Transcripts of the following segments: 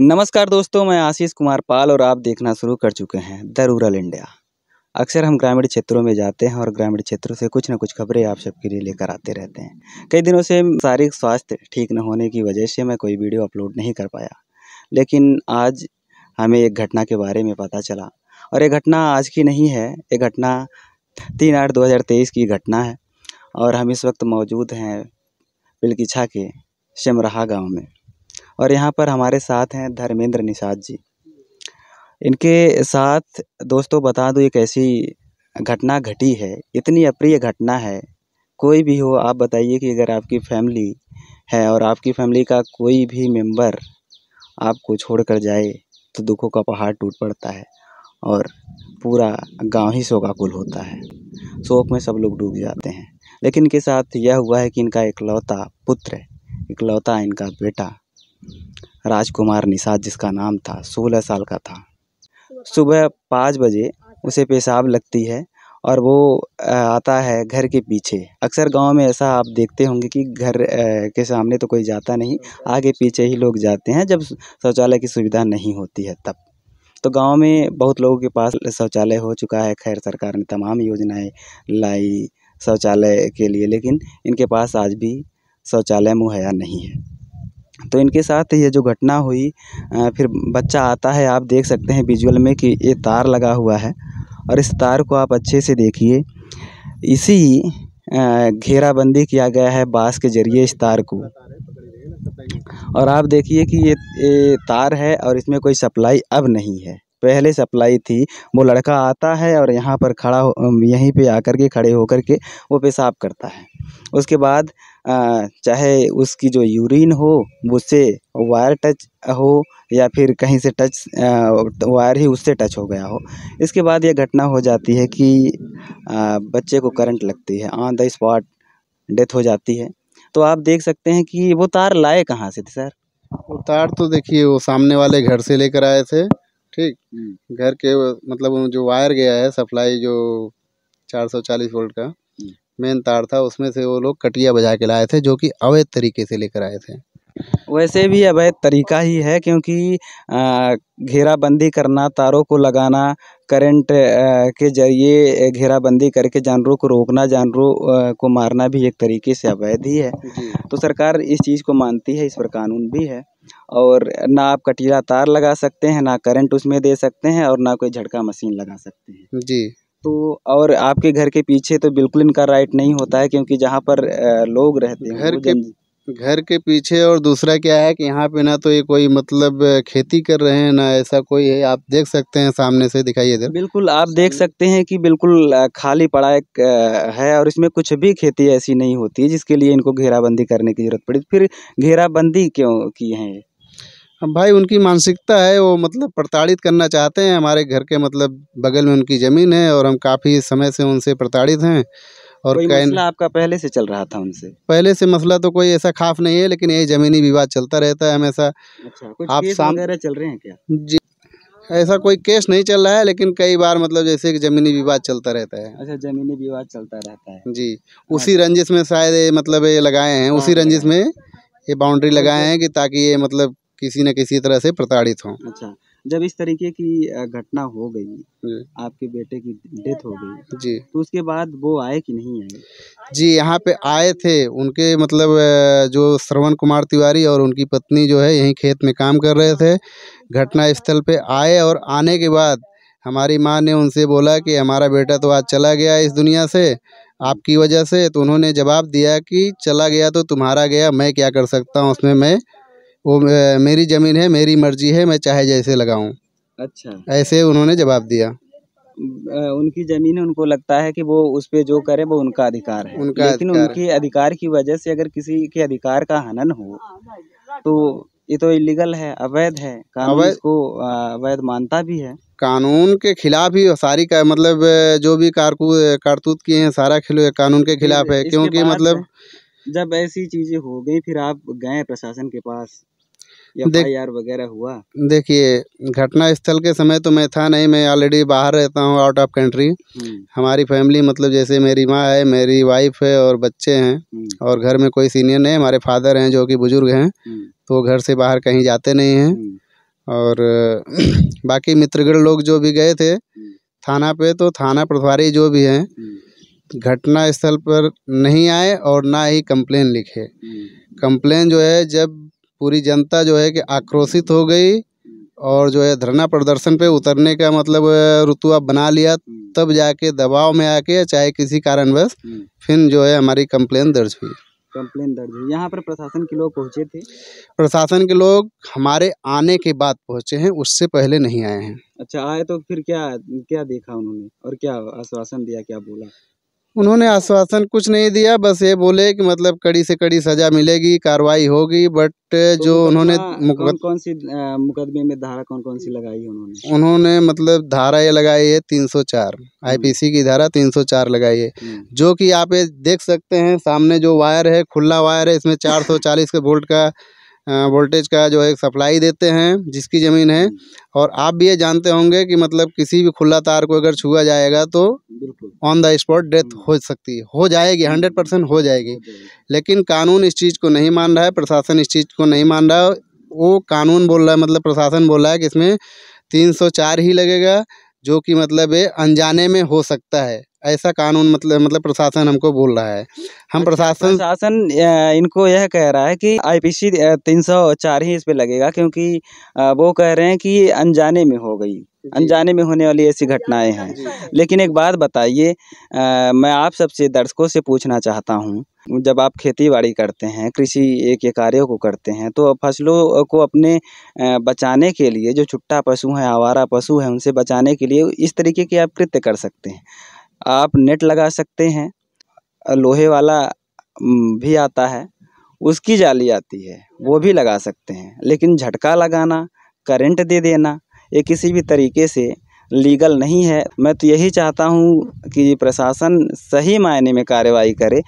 नमस्कार दोस्तों मैं आशीष कुमार पाल और आप देखना शुरू कर चुके हैं द रूरल इंडिया अक्सर हम ग्रामीण क्षेत्रों में जाते हैं और ग्रामीण क्षेत्रों से कुछ ना कुछ खबरें आप सबके लिए लेकर आते रहते हैं कई दिनों से शारीरिक स्वास्थ्य ठीक न होने की वजह से मैं कोई वीडियो अपलोड नहीं कर पाया लेकिन आज हमें एक घटना के बारे में पता चला और ये घटना आज की नहीं है ये घटना तीन आठ दो हज़ार तेईस की घटना है और हम इस वक्त मौजूद हैं पिलकिछा के शमराहा गाँव में और यहाँ पर हमारे साथ हैं धर्मेंद्र निषाद जी इनके साथ दोस्तों बता दूँ एक ऐसी घटना घटी है इतनी अप्रिय घटना है कोई भी हो आप बताइए कि अगर आपकी फैमिली है और आपकी फैमिली का कोई भी मेंबर आपको छोड़कर जाए तो दुखों का पहाड़ टूट पड़ता है और पूरा गांव ही शोकाकुल होता है शोक में सब लोग डूब जाते हैं लेकिन इनके साथ यह हुआ है कि इनका इकलौता पुत्र इकलौता इनका बेटा राजकुमार निषाद जिसका नाम था सोलह साल का था सुबह पाँच बजे उसे पेशाब लगती है और वो आता है घर के पीछे अक्सर गांव में ऐसा आप देखते होंगे कि घर के सामने तो कोई जाता नहीं आगे पीछे ही लोग जाते हैं जब शौचालय की सुविधा नहीं होती है तब तो गांव में बहुत लोगों के पास शौचालय हो चुका है खैर सरकार ने तमाम योजनाएं लाई शौचालय के लिए लेकिन इनके पास आज भी शौचालय मुहैया नहीं है तो इनके साथ ये जो घटना हुई फिर बच्चा आता है आप देख सकते हैं विजुअल में कि ये तार लगा हुआ है और इस तार को आप अच्छे से देखिए इसी घेराबंदी किया गया है बाँस के जरिए इस तार को और आप देखिए कि ये, ये तार है और इसमें कोई सप्लाई अब नहीं है पहले सप्लाई थी वो लड़का आता है और यहाँ पर खड़ा यहीं पे आकर के खड़े होकर के वो पेशाब करता है उसके बाद चाहे उसकी जो यूरिन हो उससे वायर टच हो या फिर कहीं से टच वायर ही उससे टच हो गया हो इसके बाद यह घटना हो जाती है कि बच्चे को करंट लगती है ऑन द स्पॉट डेथ हो जाती है तो आप देख सकते हैं कि वो तार लाए कहाँ से थे सर वो तार तो देखिए वो सामने वाले घर से लेकर आए थे ठीक हम्म। घर के मतलब जो वायर गया है सप्लाई जो 440 वोल्ट का मेन तार था उसमें से वो लोग कटिया बजा के लाए थे जो कि अवैध तरीके से लेकर आए थे वैसे भी अवैध तरीका ही है क्योंकि घेराबंदी करना तारों को लगाना करंट के जरिए घेराबंदी करके जानवरों को रोकना जानवरों को मारना भी एक तरीके से अवैध ही है तो सरकार इस चीज़ को मानती है इस पर कानून भी है और ना आप कटीला तार लगा सकते हैं ना करंट उसमें दे सकते हैं और ना कोई झटका मशीन लगा सकते हैं जी तो और आपके घर के पीछे तो बिल्कुल इनका राइट नहीं होता है क्योंकि जहाँ पर लोग रहते हैं घर के घर के पीछे और दूसरा क्या है कि यहाँ पे ना तो ये कोई मतलब खेती कर रहे हैं ना ऐसा कोई है आप देख सकते हैं सामने से दिखाई इधर बिल्कुल आप देख सकते हैं कि बिल्कुल खाली पड़ा एक है और इसमें कुछ भी खेती ऐसी नहीं होती है जिसके लिए इनको घेराबंदी करने की जरूरत पड़ी फिर घेराबंदी क्यों की है हम भाई उनकी मानसिकता है वो मतलब प्रताड़ित करना चाहते हैं हमारे घर के मतलब बगल में उनकी ज़मीन है और हम काफ़ी समय से उनसे प्रताड़ित हैं और कोई मसला आपका पहले से चल रहा था उनसे पहले से मसला तो कोई ऐसा खास नहीं है लेकिन ये ज़मीनी विवाद चलता रहता है हमेशा अच्छा, आप साम चल रहे हैं क्या जी ऐसा कोई केस नहीं चल रहा है लेकिन कई बार मतलब जैसे कि ज़मीनी विवाद चलता रहता है अच्छा जमीनी विवाद चलता रहता है जी हाँ उसी रंजिश में शायद मतलब ये लगाए हैं हाँ उसी रंजिश हाँ में ये बाउंड्री लगाए हैं कि ताकि ये मतलब किसी न किसी तरह से प्रताड़ित हों अच्छा जब इस तरीके की घटना हो गई आपके बेटे की डेथ हो गई जी तो उसके बाद वो आए कि नहीं आए जी यहाँ पे आए थे उनके मतलब जो श्रवण कुमार तिवारी और उनकी पत्नी जो है यहीं खेत में काम कर रहे थे घटना स्थल पे आए और आने के बाद हमारी माँ ने उनसे बोला कि हमारा बेटा तो आज चला गया इस दुनिया से आपकी वजह से तो उन्होंने जवाब दिया कि चला गया तो तुम्हारा गया मैं क्या कर सकता हूँ उसमें मैं वो मेरी ज़मीन है मेरी मर्जी है मैं चाहे जैसे लगाऊं अच्छा ऐसे उन्होंने जवाब दिया उनकी जमीन है उनको लगता है कि वो उस पर जो करे वो उनका अधिकार है उनका लेकिन अधिकार उनके अधिकार की वजह से अगर किसी के अधिकार का हनन हो तो ये तो इलीगल है अवैध है कानून अवैध को अवैध मानता भी है कानून के खिलाफ ही सारी का, मतलब जो भी कारकू कारतूत किए हैं सारा खिलो कानून के खिलाफ है क्योंकि मतलब जब ऐसी चीजें हो गई फिर आप गए प्रशासन के पास यार वगैरह हुआ देखिए घटना स्थल के समय तो मैं था नहीं मैं ऑलरेडी बाहर रहता हूँ आउट ऑफ कंट्री हमारी फैमिली मतलब जैसे मेरी माँ है मेरी वाइफ है और बच्चे हैं हम्म। और घर में कोई सीनियर नहीं हमारे फादर हैं जो कि बुजुर्ग हैं हम्म। तो घर से बाहर कहीं जाते नहीं हैं हम्म। और बाकी मित्रगढ़ लोग जो भी गए थे थाना पे तो थाना प्रभारी जो भी हैं घटना स्थल पर नहीं आए और ना ही कंप्लेन लिखे कंप्लेन जो है जब पूरी जनता जो है कि आक्रोशित हो गई और जो है धरना प्रदर्शन पे उतरने का मतलब रुतुआ बना लिया तब जाके दबाव में आके चाहे किसी कारणवश हम्म। फिर जो है हमारी कंप्लेन दर्ज हुई कंप्लेन दर्ज हुई यहाँ पर प्रशासन के लोग पहुँचे थे प्रशासन के लोग हमारे आने के बाद पहुँचे हैं उससे पहले नहीं आए हैं अच्छा आए तो फिर क्या क्या देखा उन्होंने और क्या आश्वासन दिया क्या बोला उन्होंने आश्वासन कुछ नहीं दिया बस ये बोले कि मतलब कड़ी से कड़ी सजा मिलेगी कार्रवाई होगी बट तो जो उन्होंने कौन कौन सी मुकदमे में धारा कौन कौन सी लगाई है उन्होंने उन्होंने मतलब धारा ये लगाई है 304 आईपीसी हम्म। की धारा 304 लगाई है हम्म। जो कि आप ये देख सकते हैं सामने जो वायर है खुला वायर है इसमें 440 के वोल्ट का वोल्टेज का जो है सप्लाई देते हैं जिसकी ज़मीन है और आप भी ये जानते होंगे कि मतलब किसी भी खुला तार को अगर छुआ जाएगा तो ऑन द स्पॉट डेथ हो सकती है हो जाएगी हंड्रेड हम्म। परसेंट हो जाएगी लेकिन कानून इस चीज़ को नहीं मान रहा है प्रशासन इस चीज़ को नहीं मान रहा है वो कानून बोल रहा है मतलब प्रशासन बोल रहा है कि इसमें तीन सौ चार ही लगेगा जो कि मतलब ये अनजाने में हो सकता है ऐसा कानून मतलब मतलब प्रशासन हमको बोल रहा है हम प्रशासन प्रशासन इनको यह कह रहा है कि आईपीसी 304 ही इस पे लगेगा क्योंकि वो कह रहे हैं कि अनजाने में हो गई अनजाने में होने वाली ऐसी घटनाएं हैं लेकिन एक बात बताइए मैं आप सबसे दर्शकों से पूछना चाहता हूँ जब आप खेती बाड़ी करते हैं कृषि के कार्यों को करते हैं तो फसलों को अपने बचाने के लिए जो छुट्टा पशु हैं आवारा पशु हैं उनसे बचाने के लिए इस तरीके के आप कृत्य कर सकते हैं आप नेट लगा सकते हैं लोहे वाला भी आता है उसकी जाली आती है वो भी लगा सकते हैं लेकिन झटका लगाना करंट दे देना ये किसी भी तरीके से लीगल नहीं है मैं तो यही चाहता हूँ कि प्रशासन सही मायने में कार्रवाई करे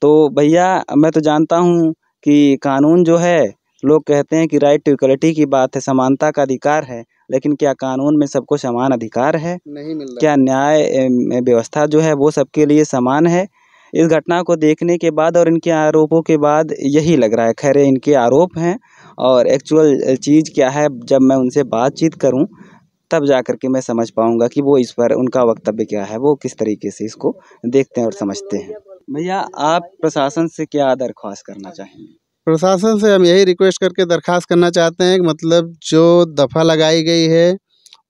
तो भैया मैं तो जानता हूँ कि कानून जो है लोग कहते हैं कि राइट टू इक्वलिटी की बात है समानता का अधिकार है लेकिन क्या कानून में सबको समान अधिकार है नहीं मिल रहा क्या न्याय व्यवस्था जो है वो सबके लिए समान है इस घटना को देखने के बाद और इनके आरोपों के बाद यही लग रहा है खैर इनके आरोप हैं और एक्चुअल चीज़ क्या है जब मैं उनसे बातचीत करूं तब जा कर के मैं समझ पाऊंगा कि वो इस पर उनका वक्तव्य क्या है वो किस तरीके से इसको देखते हैं और समझते हैं भैया आप प्रशासन से क्या दरख्वास्त करना चाहेंगे प्रशासन से हम यही रिक्वेस्ट करके दरख्वास्त करना चाहते हैं कि मतलब जो दफ़ा लगाई गई है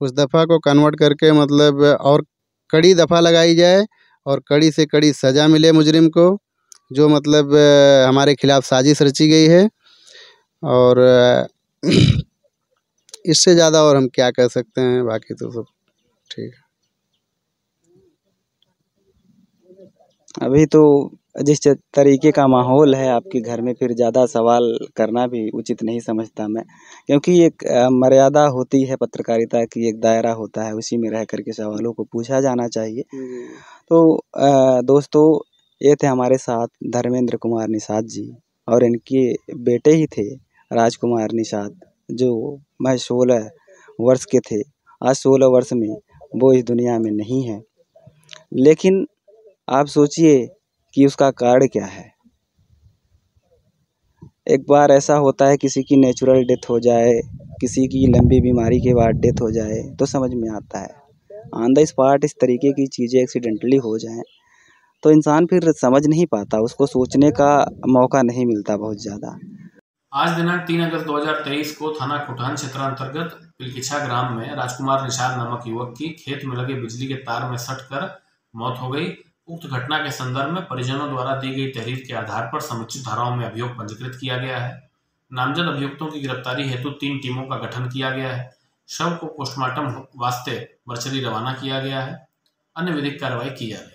उस दफ़ा को कन्वर्ट करके मतलब और कड़ी दफ़ा लगाई जाए और कड़ी से कड़ी सज़ा मिले मुजरिम को जो मतलब हमारे खिलाफ़ साजिश रची गई है और इससे ज़्यादा और हम क्या कर सकते हैं बाकी तो सब ठीक है अभी तो जिस तरीके का माहौल है आपके घर में फिर ज़्यादा सवाल करना भी उचित नहीं समझता मैं क्योंकि एक मर्यादा होती है पत्रकारिता की एक दायरा होता है उसी में रह कर के सवालों को पूछा जाना चाहिए तो दोस्तों ये थे हमारे साथ धर्मेंद्र कुमार निषाद जी और इनके बेटे ही थे राजकुमार निषाद जो मैं सोलह वर्ष के थे आज सोलह वर्ष में वो इस दुनिया में नहीं है लेकिन आप सोचिए कि उसका कारण क्या है एक बार ऐसा होता है किसी की नेचुरल डेथ हो जाए किसी की लंबी बीमारी के बाद डेथ हो जाए तो समझ में आता है ऑन द स्पॉट इस तरीके की चीज़ें एक्सीडेंटली हो जाएं तो इंसान फिर समझ नहीं पाता उसको सोचने का मौका नहीं मिलता बहुत ज़्यादा आज दिनांक तीन अगस्त 2023 को थाना कुठान क्षेत्र अंतर्गत पिलकिछा ग्राम में राजकुमार निषाद नामक युवक की खेत में लगे बिजली के तार में सट मौत हो गई उक्त घटना के संदर्भ में परिजनों द्वारा दी गई तहरीर के आधार पर समुचित धाराओं में अभियोग पंजीकृत किया गया है नामजद अभियुक्तों की गिरफ्तारी हेतु तीन टीमों का गठन किया गया है शव को पोस्टमार्टम वास्ते वर्चरी रवाना किया गया है अन्य विधिक कार्रवाई की जा रही